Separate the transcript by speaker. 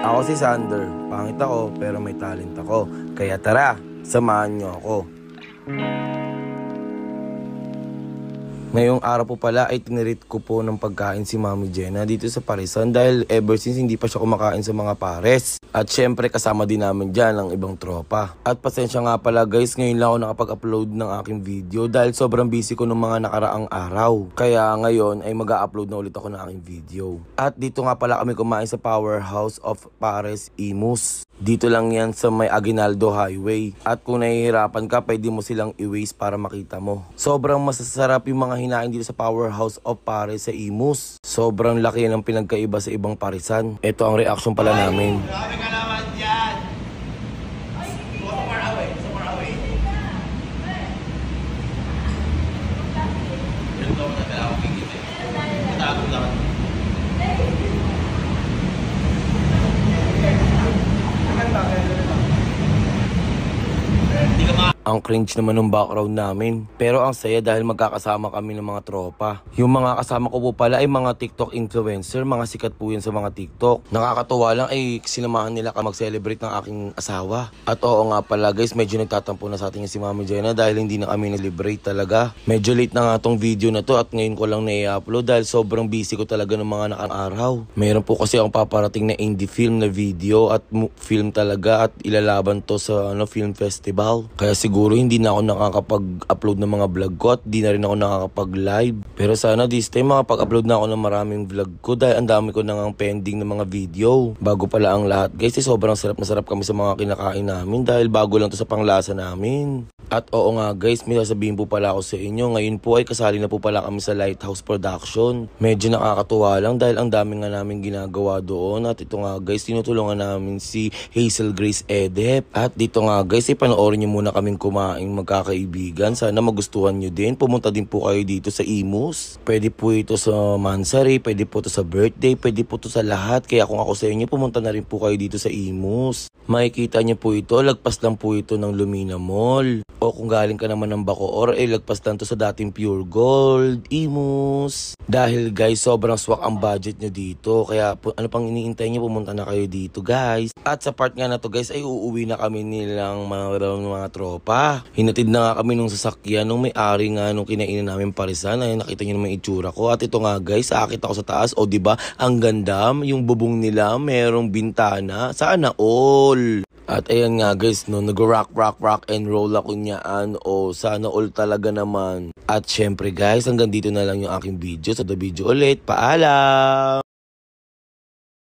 Speaker 1: Ako si Sander, pangit ako pero may talent ako. Kaya tara, samahan niyo ako. Ngayong araw po pala ay tinirit ko po ng pagkain si Mami Jenna dito sa Parisan dahil ever since hindi pa siya kumakain sa mga pares. At syempre kasama din namin dyan ang ibang tropa. At pasensya nga pala guys, ngayon lang ako nakapag-upload ng aking video dahil sobrang busy ko ng mga nakaraang araw. Kaya ngayon ay mag upload na ulit ako ng aking video. At dito nga pala kami kumain sa Powerhouse of Pares Imus. Dito lang yan sa may Aguinaldo Highway. At kung nahihirapan ka, pwede mo silang i-waste para makita mo. Sobrang masasarap yung mga hinain dito sa Powerhouse of Pares sa Imus. Sobrang laki ng pinagkaiba sa ibang parisan. Ito ang reaction pala namin. Ang cringe naman ng background namin. Pero ang saya dahil magkakasama kami ng mga tropa. Yung mga kasama ko po pala ay mga TikTok influencer. Mga sikat po yun sa mga TikTok. Nakakatuwa lang ay sinamahan nila ka mag-celebrate ng aking asawa. At oo nga pala guys, medyo nagtatampo na sa atin si Mami Jenna dahil hindi na kami na-liberate talaga. Medyo late na nga tong video na to at ngayon ko lang na-upload dahil sobrang busy ko talaga ng mga nakang araw. Meron po kasi akong paparating na indie film na video at film talaga at ilalaban to sa ano, film festival. Kaya siguro Siguro hindi na ako nakakapag-upload ng mga vlog ko at di na rin ako nakakapag-live. Pero sana this time makapag-upload na ako ng maraming vlog ko dahil ang dami ko nang pending ng mga video. Bago pala ang lahat guys, eh, sobrang sarap na sarap kami sa mga kinakain namin dahil bago lang to sa panglasa namin. At oo nga guys, may sasabihin po pala ako sa inyo. Ngayon po ay kasali na po pala kami sa Lighthouse Production. Medyo nakakatuwa lang dahil ang dami nga namin ginagawa doon. At ito nga guys, tinutulungan namin si Hazel Grace Edep. At dito nga guys, ipanoorin nyo muna kaming kumain magkakaibigan. Sana magustuhan nyo din. Pumunta din po kayo dito sa Imus. Pwede po ito sa Mansari, pwede po ito sa birthday, pwede po ito sa lahat. Kaya kung ako sa inyo, pumunta na rin po kayo dito sa Imus. Makikita niyo po ito, lagpas lang po ito ng Lumina Mall. O kung galing ka naman ng Bacoor, eh lagpas lang to sa dating Pure Gold, Imus. Dahil guys, sobrang swak ang budget nyo dito. Kaya ano pang iniintay niyo, pumunta na kayo dito guys. At sa part nga na to guys, ay uuwi na kami nilang mga, mga tropa. Hinatid na nga kami nung sasakyan, nung may-ari nga nung kinainin namin parisan. Ay nakita niyo naman itsura ko. At ito nga guys, akit ako sa taas. O ba diba, ang ganda, yung bubong nila, merong bintana. Sana all roll. At ayan nga guys, no, nag-rock, rock, rock and roll ako niyaan o sana all talaga naman. At syempre guys, hanggang dito na lang yung aking video. Sa so, the video ulit, paalam!